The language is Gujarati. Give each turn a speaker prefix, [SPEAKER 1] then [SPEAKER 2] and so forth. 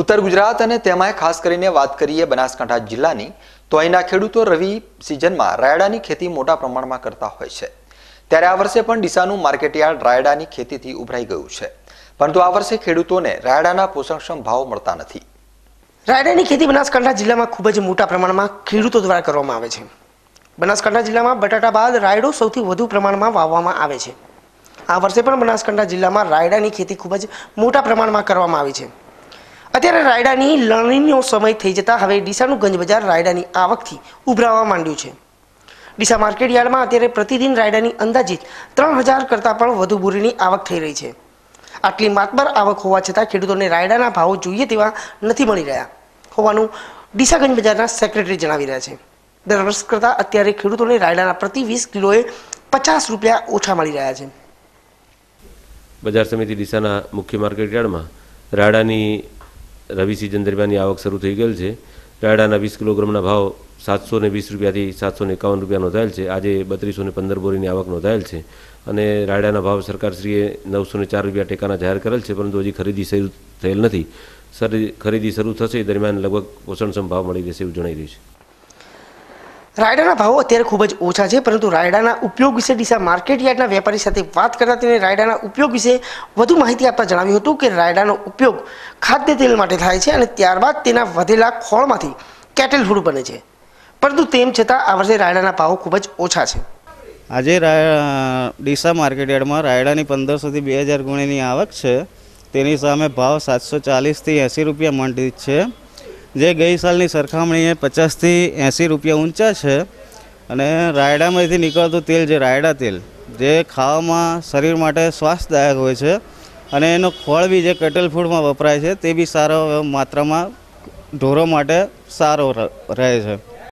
[SPEAKER 1] ઉત્તર ગુજરાત અને તેમાં ખાસ કરીને વાત કરીએ બનાસકાંઠા જિલ્લાની તો અહીંના ખેડૂતો રવિ સિઝનમાં રાયડાની ખેતી મોટા પ્રમાણમાં કરતા હોય છે ત્યારે આ વર્ષે પણ ડીસાનું માર્કેટયાર્ડ રાયડાની ખેતીથી ઉભરાઈ ગયું છે પરંતુ આ વર્ષે ખેડૂતોને રાયડાના પોષણક્ષમ ભાવ મળતા નથી
[SPEAKER 2] રાયડાની ખેતી બનાસકાંઠા જિલ્લામાં ખૂબ જ મોટા પ્રમાણમાં ખેડૂતો દ્વારા કરવામાં આવે છે બનાસકાંઠા જિલ્લામાં બટાટા બાદ રાયડો સૌથી વધુ પ્રમાણમાં વાવવામાં આવે છે આ વર્ષે પણ બનાસકાંઠા જિલ્લામાં રાયડાની ખેતી ખૂબ જ મોટા પ્રમાણમાં કરવામાં આવી છે અત્યારે રાયડાની લણણીનો સમય થઈ જતાં હવે ડીસાનું ગંજ બજાર રાયડાની આવકથી ઉભરાવા માંડ્યું છે ડીસા માર્કેટ યાર્ડમાં અત્યારે પ્રતિદિન રાયડાની અંદાજિત ત્રણ હજાર કરતાં પણ વધુ બોરીની આવક થઈ રહી છે આટલી માતબર આવક હોવા છતાં ખેડૂતોને રાયડાના ભાવો જોઈએ તેવા નથી મળી રહ્યા હોવાનું ડીસા ગંજ બજારના સેક્રેટરી જણાવી રહ્યા છે દર વર્ષ કરતાં અત્યારે ખેડૂતોને રાયડાના પ્રતિ વીસ કિલોએ પચાસ રૂપિયા ઓછા મળી રહ્યા છે
[SPEAKER 3] બજાર સમિતિ ડીસાના મુખ્ય માર્કેટ યાર્ડમાં રાયડાની રવિ સિઝન દરમિયાનની આવક શરૂ થઈ ગયેલ છે રાયડાના વીસ કિલોગ્રામના ભાવ સાતસો ને વીસ રૂપિયાથી સાતસો ને એકાવન રૂપિયા નોંધાયેલ છે આજે બત્રીસો ને પંદર બોરીની આવક નોંધાયેલ છે અને રાયડાના ભાવ સરકારશ્રીએ નવસો ને ચાર રૂપિયા ટેકાના જાહેર કરેલ છે પરંતુ હજી ખરીદી શરૂ થયેલ નથી ખરીદી શરૂ થશે દરમિયાન લગભગ પોષણક્ષમ ભાવ મળી રહેશે એવું જણાવી રહ્યું છે
[SPEAKER 2] રાયડાના ભાવો અત્યારે ખૂબ જ ઓછા છે પરંતુ રાયડાના ઉપયોગ વિશે ડીસા માર્કેટ યાર્ડના વેપારી સાથે વાત કરતા તેને રાયડાના ઉપયોગ વિશે વધુ માહિતી આપતા જણાવ્યું હતું કે રાયડાનો ઉપયોગ ખાદ્ય તેલ માટે થાય છે અને ત્યારબાદ તેના વધેલા ખોળમાંથી કેટલ ફૂડ બને છે પરંતુ તેમ છતાં આ વર્ષે રાયડાના ભાવો ખૂબ જ ઓછા છે
[SPEAKER 4] આજે ડીસા માર્કેટ યાર્ડમાં રાયડાની પંદરસોથી બે હજાર ગુણીની આવક છે તેની સામે ભાવ સાતસો ચાલીસથી એંસી રૂપિયા મંડિત છે જે ગઈ સાલની સરખામણીએ પચાસથી એંસી રૂપિયા ઊંચા છે અને રાયડામાંથી નીકળતું તેલ જે રાયડા તેલ જે ખાવામાં શરીર માટે સ્વાસ્થ્યદાયક હોય છે અને એનો ખોળ બી જે કટલ ફૂડમાં વપરાય છે તે બી સારો માત્રામાં ઢોરો માટે સારો રહે છે